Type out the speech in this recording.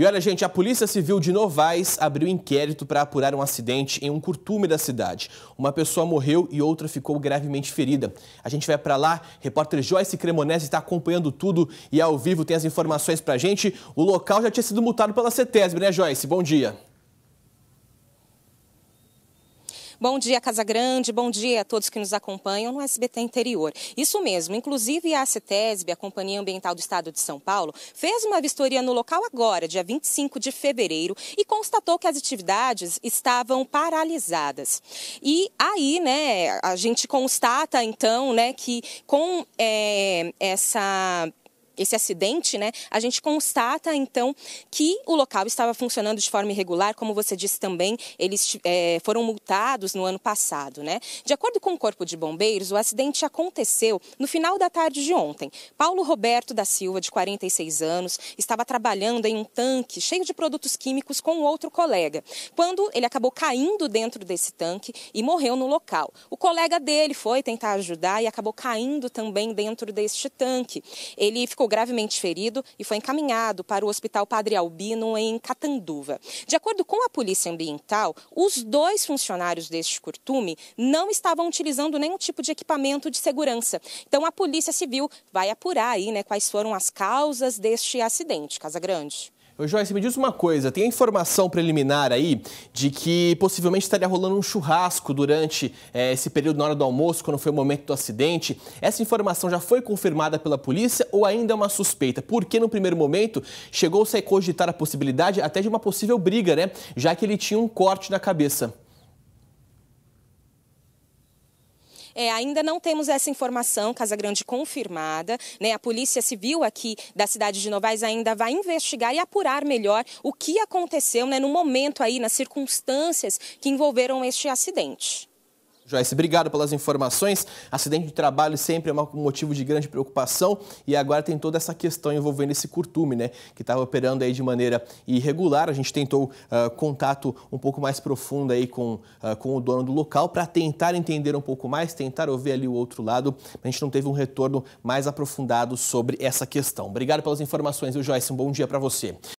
E olha, gente, a Polícia Civil de Novais abriu inquérito para apurar um acidente em um curtume da cidade. Uma pessoa morreu e outra ficou gravemente ferida. A gente vai para lá, repórter Joyce Cremonese está acompanhando tudo e ao vivo tem as informações para gente. O local já tinha sido multado pela CETESB, né, Joyce? Bom dia. Bom dia, Casa Grande, bom dia a todos que nos acompanham no SBT Interior. Isso mesmo, inclusive a CETESB, a Companhia Ambiental do Estado de São Paulo, fez uma vistoria no local agora, dia 25 de fevereiro, e constatou que as atividades estavam paralisadas. E aí, né, a gente constata então, né, que com é, essa esse acidente, né, a gente constata então que o local estava funcionando de forma irregular, como você disse também, eles é, foram multados no ano passado, né? De acordo com o Corpo de Bombeiros, o acidente aconteceu no final da tarde de ontem. Paulo Roberto da Silva, de 46 anos, estava trabalhando em um tanque cheio de produtos químicos com outro colega, quando ele acabou caindo dentro desse tanque e morreu no local. O colega dele foi tentar ajudar e acabou caindo também dentro deste tanque. Ele ficou gravemente ferido e foi encaminhado para o Hospital Padre Albino, em Catanduva. De acordo com a Polícia Ambiental, os dois funcionários deste curtume não estavam utilizando nenhum tipo de equipamento de segurança. Então, a Polícia Civil vai apurar aí, né, quais foram as causas deste acidente, Casa Grande. Ô, Joyce, me diz uma coisa: tem a informação preliminar aí de que possivelmente estaria rolando um churrasco durante é, esse período na hora do almoço, quando foi o momento do acidente. Essa informação já foi confirmada pela polícia ou ainda é uma suspeita? Porque no primeiro momento chegou-se a cogitar a possibilidade até de uma possível briga, né? Já que ele tinha um corte na cabeça. É, ainda não temos essa informação, Casa Grande confirmada. Né? A Polícia Civil aqui da cidade de Novaes ainda vai investigar e apurar melhor o que aconteceu né, no momento aí, nas circunstâncias que envolveram este acidente. Joyce, obrigado pelas informações. Acidente de trabalho sempre é um motivo de grande preocupação e agora tem toda essa questão envolvendo esse curtume, né, que estava tá operando aí de maneira irregular. A gente tentou uh, contato um pouco mais profundo aí com, uh, com o dono do local para tentar entender um pouco mais, tentar ouvir ali o outro lado. A gente não teve um retorno mais aprofundado sobre essa questão. Obrigado pelas informações, viu, Joyce? Um bom dia para você.